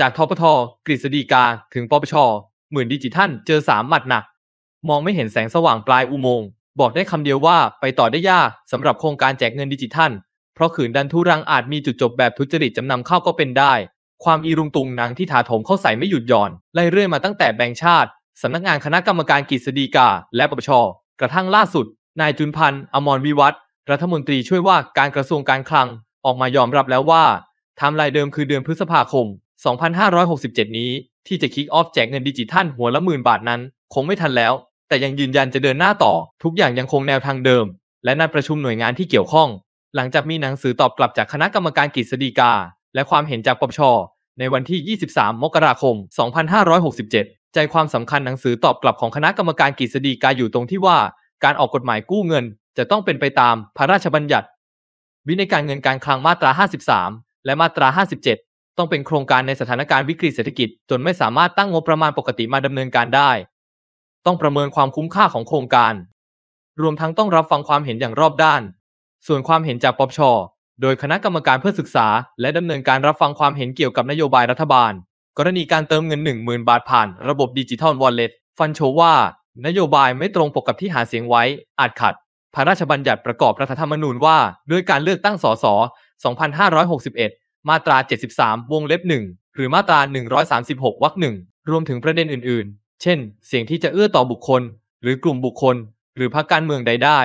จากทปทกฤษฎีกา ถึงปปชหมื่นดิจิทัลเจอสามหมัดหนัก มองไม่เห็นแสงสว่างปลายอุโมงค์ บอกได้คำเดียวว่า ไปต่อได้ยากสำหรับโครงการแจกเงินดิจิทัล เพราะขืนดันทุรังอาจมีจุดจบแบบทุจริตจำนำเข้าก็เป็นได้ ความอีรุงตุงนังที่ถาถมเข้าใส่ไม่หยุดหย่อนไล่เรื่อยมาตั้งแต่แบงค์ชาติสำนักงานคณะกรรมการกฤษฎีกาและปปชกระทั่งล่าสุด นายจุนพันธ์อมรวิวัฒรัฐมนตรีช่วยว่าการกระทรวงการคลัง ออกมายอมรับแล้วว่าทำลายเดิมคือเดือนพฤษภาคม2567 นี้ที่จะคิกออฟแจกเงินดิจิทัลหัวละหมื่นบาทนั้น คงไม่ทันแล้ว แต่ยังยืนยันจะเดินหน้าต่อ ทุกอย่างยังคงแนวทางเดิม และนัดประชุมหน่วยงานที่เกี่ยวข้อง หลังจากมีหนังสือตอบกลับจากคณะกรรมการกฤษฎีกา และความเห็นจากปปชในวันที่ 23 มกราคม 2567 ใจความสำคัญหนังสือตอบกลับของคณะกรรมการกฤษฎีกาอยู่ตรงที่ว่า การออกกฎหมายกู้เงิน จะต้องเป็นไปตามพระราชบัญญัติ วินัยการเงินการคลังมาตรา 53 และมาตรา57ต้องเป็นโครงการในสถานการณ์วิกฤตเศรษฐกิจจนไม่สามารถตั้งงบประมาณปกติมาดำเนินการได้ ต้องประเมินความคุ้มค่าของโครงการ รวมทั้งต้องรับฟังความเห็นอย่างรอบด้าน ส่วนความเห็นจากปปช โดยคณะกรรมการเพื่อศึกษา และดำเนินการรับฟังความเห็นเกี่ยวกับนโยบายรัฐบาล กรณีการเติมเงิน10,000 บาทผ่าน ระบบดิจิทัลวอลเล็ตฟันโชว่า นโยบายไม่ตรงปกกับที่หาเสียงไว้ อาจขัด พระราชบัญญัติประกอบรัฐธรรมนูญว่าด้วยการเลือกตั้งสส 2561มาตรา 73 วงเล็บหนึ่งหรือมาตรา136วรรคหนึ่ง รวมถึงประเด็นอื่นๆ เช่น เสียงที่จะเอื้อต่อบุคคล หรือกลุ่มบุคคล หรือพรรคการเมืองใดได้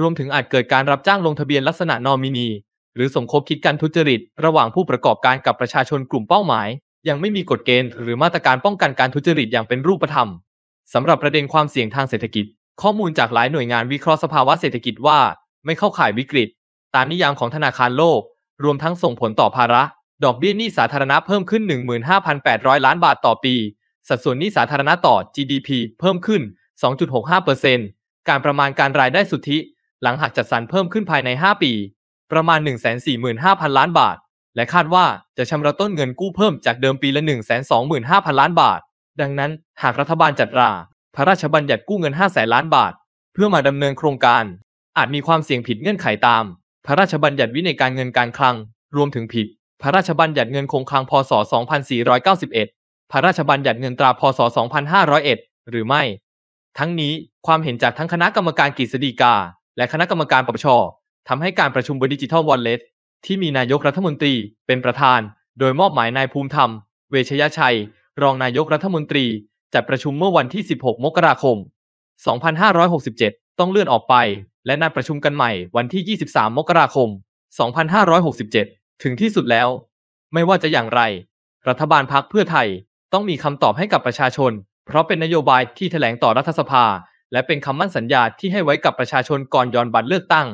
รวมถึงอาจเกิดการรับจ้างลงทะเบียนลักษณะนอมินีหรือสมคบคิดการทุจริต ระหว่างผู้ประกอบการกับประชาชนกลุ่มเป้าหมาย ยังไม่มีกฎเกณฑ์หรือมาตรการป้องกันการทุจริตอย่างเป็นรูปธรรมสำหรับประเด็นความเสี่ยงทางเศรษฐกิจ ข้อมูลจากหลายหน่วยงานวิเคราะห์สภาวะเศรษฐกิจว่า ไม่เข้าข่ายวิกฤต ตามนิยามของธนาคารโลกรวมทั้งส่งผลต่อภาระ ดอกเบี้ยหนี้สาธารณะเพิ่มขึ้น 15,800 ล้านบาทต่อปี สัดส่วนหนี้สาธารณะต่อ GDP เพิ่มขึ้น 2.65%การประมาณการรายได้สุทธิ หลังหักจัดสรรเพิ่มขึ้นภายใน 5 ปี ประมาณ 145,000 ล้านบาท และคาดว่าจะชำระต้นเงินกู้เพิ่มจากเดิมปีละ 125,000 ล้านบาท ดังนั้น หากรัฐบาลจัดราพระราชบัญญัติกู้เงิน5แสนล้านบาทเพื่อมาดำเนินโครงการ อาจมีความเสี่ยงผิดเงื่อนไขตามพระราชบัญญัติวินัยการเงินการคลัง รวมถึงผิด พระราชบัญญัติเงินคงคลัง พศ 2491 พระราชบัญญัติเงินตรา พศ 2501 หรือไม่ ทั้งนี้ความเห็นจากทั้งคณะกรรมการกฤษฎีกา และคณะกรรมการปปชทำให้การประชุมบนดิจิทัลวอลเล็ตที่มีนายกรัฐมนตรี เป็นประธาน โดยมอบหมายนายภูมิธรรม เวชยชัย รองนายกรัฐมนตรีจัดประชุมเมื่อวันที่ 16 มกราคม 2567ต้องเลื่อนออกไปและนัดประชุมกันใหม่วันที่ 23 มกราคม 2567 ถึงที่สุดแล้ว ไม่ว่าจะอย่างไร รัฐบาลพักเพื่อไทยต้องมีคำตอบให้กับประชาชน เพราะเป็นนโยบายที่แถลงต่อรัฐสภา และเป็นคำมั่นสัญญาที่ให้ไว้กับประชาชนก่อนย้อนบัตรเลือกตั้ง